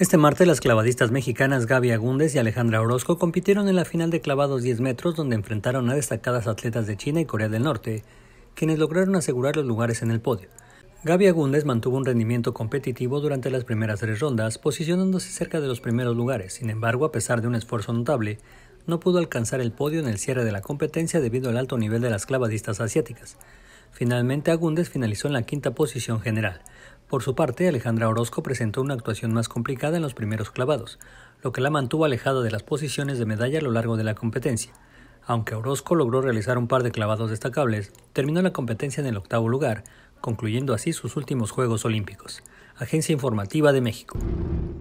Este martes las clavadistas mexicanas Gaby Agúndez y Alejandra Orozco compitieron en la final de clavados 10 metros donde enfrentaron a destacadas atletas de China y Corea del Norte, quienes lograron asegurar los lugares en el podio. Gaby Agúndez mantuvo un rendimiento competitivo durante las primeras tres rondas, posicionándose cerca de los primeros lugares, sin embargo, a pesar de un esfuerzo notable, no pudo alcanzar el podio en el cierre de la competencia debido al alto nivel de las clavadistas asiáticas. Finalmente, Agúndez finalizó en la quinta posición general, por su parte, Alejandra Orozco presentó una actuación más complicada en los primeros clavados, lo que la mantuvo alejada de las posiciones de medalla a lo largo de la competencia. Aunque Orozco logró realizar un par de clavados destacables, terminó la competencia en el octavo lugar, concluyendo así sus últimos Juegos Olímpicos. Agencia Informativa de México.